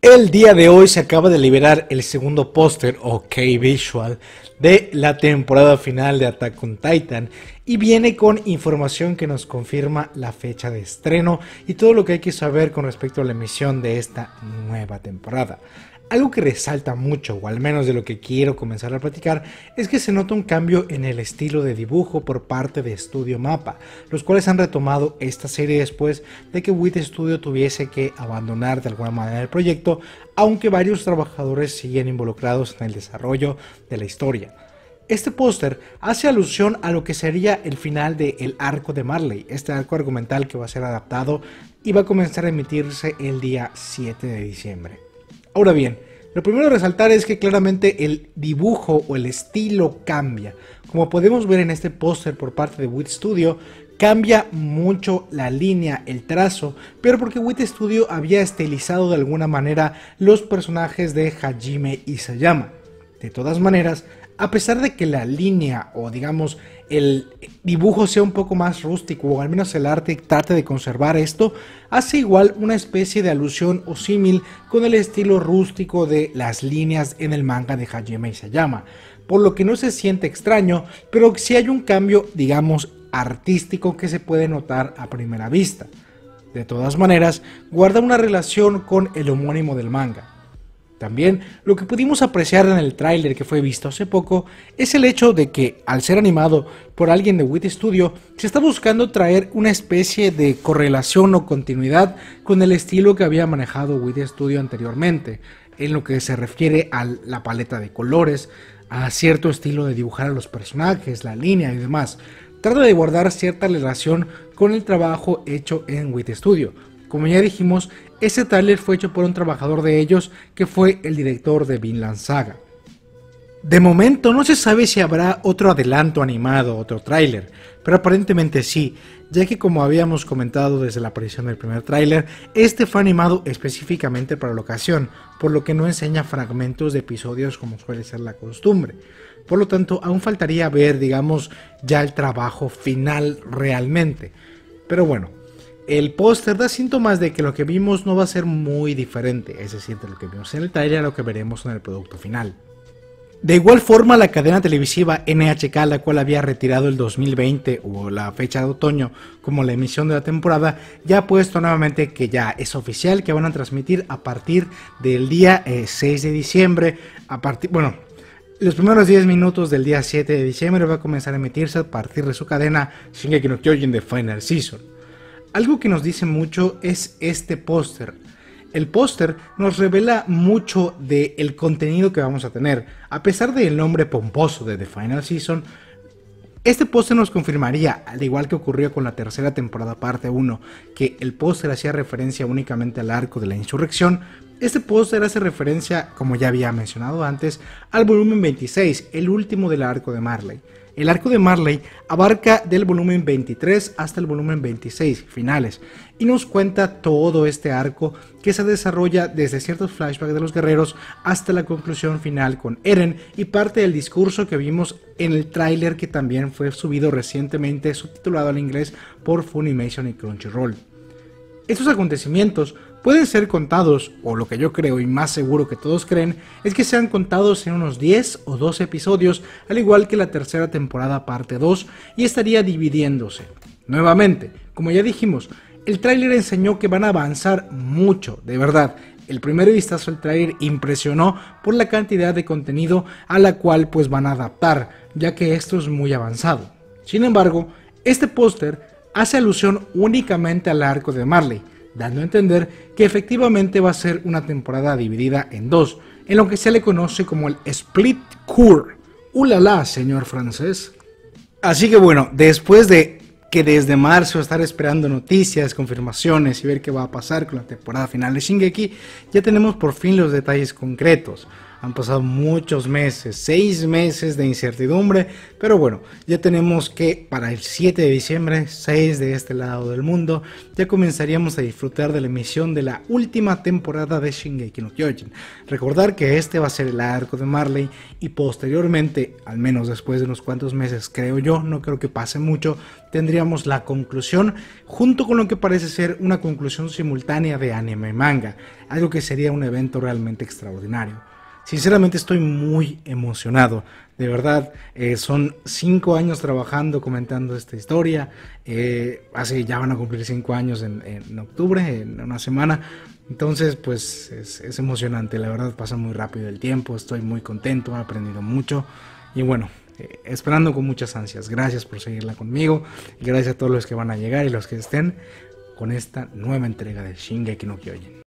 El día de hoy se acaba de liberar el segundo póster o K-Visual de la temporada final de Attack on Titan y viene con información que nos confirma la fecha de estreno y todo lo que hay que saber con respecto a la emisión de esta nueva temporada. Algo que resalta mucho, o al menos de lo que quiero comenzar a platicar, es que se nota un cambio en el estilo de dibujo por parte de Studio Mapa, los cuales han retomado esta serie después de que Wit Studio tuviese que abandonar de alguna manera el proyecto, aunque varios trabajadores siguen involucrados en el desarrollo de la historia. Este póster hace alusión a lo que sería el final de El Arco de Marley, este arco argumental que va a ser adaptado y va a comenzar a emitirse el día 7 de diciembre. Ahora bien, lo primero a resaltar es que claramente el dibujo o el estilo cambia. Como podemos ver en este póster por parte de Wit Studio, cambia mucho la línea, el trazo, pero porque Wit Studio había estilizado de alguna manera los personajes de Hajime y Sayama. De todas maneras, a pesar de que la línea o digamos el dibujo sea un poco más rústico o al menos el arte trate de conservar esto, hace igual una especie de alusión o símil con el estilo rústico de las líneas en el manga de Hajime Isayama, por lo que no se siente extraño, pero sí hay un cambio, digamos, artístico que se puede notar a primera vista. De todas maneras, guarda una relación con el homónimo del manga, también lo que pudimos apreciar en el tráiler que fue visto hace poco es el hecho de que, al ser animado por alguien de Wit Studio, se está buscando traer una especie de correlación o continuidad con el estilo que había manejado Wit Studio anteriormente, en lo que se refiere a la paleta de colores, a cierto estilo de dibujar a los personajes, la línea y demás. Trata de guardar cierta relación con el trabajo hecho en Wit Studio. Como ya dijimos, este tráiler fue hecho por un trabajador de ellos que fue el director de Vinland Saga. De momento no se sabe si habrá otro adelanto animado, otro tráiler, pero aparentemente sí, ya que como habíamos comentado desde la aparición del primer tráiler, este fue animado específicamente para la ocasión, por lo que no enseña fragmentos de episodios como suele ser la costumbre. Por lo tanto, aún faltaría ver, digamos, ya el trabajo final realmente. Pero bueno, el póster da síntomas de que lo que vimos no va a ser muy diferente, es decir, lo que vimos en el trailer a lo que veremos en el producto final. De igual forma, la cadena televisiva NHK, la cual había retirado el 2020 o la fecha de otoño como la emisión de la temporada, ya ha puesto nuevamente que ya es oficial que van a transmitir a partir del día 6 eh, de diciembre, a partir, bueno, los primeros 10 minutos del día 7 de diciembre va a comenzar a emitirse a partir de su cadena Shingeki no Kyojin de Final Season. Algo que nos dice mucho es este póster. El póster nos revela mucho del contenido que vamos a tener. A pesar del nombre pomposo de The Final Season, este póster nos confirmaría, al igual que ocurrió con la tercera temporada parte 1, que el póster hacía referencia únicamente al arco de la insurrección, este póster hace referencia, como ya había mencionado antes, al volumen 26, el último del arco de Marley. El arco de Marley abarca del volumen 23 hasta el volumen 26 finales y nos cuenta todo este arco que se desarrolla desde ciertos flashbacks de los guerreros hasta la conclusión final con Eren y parte del discurso que vimos en el tráiler que también fue subido recientemente subtitulado al inglés por Funimation y Crunchyroll. Estos acontecimientos pueden ser contados, o lo que yo creo y más seguro que todos creen, es que sean contados en unos 10 o 12 episodios, al igual que la tercera temporada parte 2, y estaría dividiéndose. Nuevamente, como ya dijimos, el tráiler enseñó que van a avanzar mucho, de verdad. El primer vistazo al tráiler impresionó por la cantidad de contenido a la cual pues van a adaptar, ya que esto es muy avanzado. Sin embargo, este póster hace alusión únicamente al arco de Marley, dando a entender que efectivamente va a ser una temporada dividida en dos, en lo que se le conoce como el split court. ¡Ulala, señor francés! Así que bueno, después de que desde marzo estar esperando noticias, confirmaciones y ver qué va a pasar con la temporada final de Shingeki, ya tenemos por fin los detalles concretos. Han pasado muchos meses, seis meses de incertidumbre, pero bueno, ya tenemos que para el 7 de diciembre, 6 de este lado del mundo, ya comenzaríamos a disfrutar de la emisión de la última temporada de Shingeki no Kyojin. Recordar que este va a ser el arco de Marley y posteriormente, al menos después de unos cuantos meses, creo yo, no creo que pase mucho, tendríamos la conclusión junto con lo que parece ser una conclusión simultánea de anime y manga, algo que sería un evento realmente extraordinario. Sinceramente estoy muy emocionado. De verdad, eh, son cinco años trabajando, comentando esta historia. así eh, hace ya van a cumplir cinco años en, octubre, en una semana. Entonces, pues es, emocionante. La verdad, pasa muy rápido el tiempo. Estoy muy contento, he aprendido mucho. Y bueno, eh, esperando con muchas ansias. Gracias por seguirla conmigo. gracias a todos los que van a llegar y los que estén con esta nueva entrega de Shingeki no Kyojin.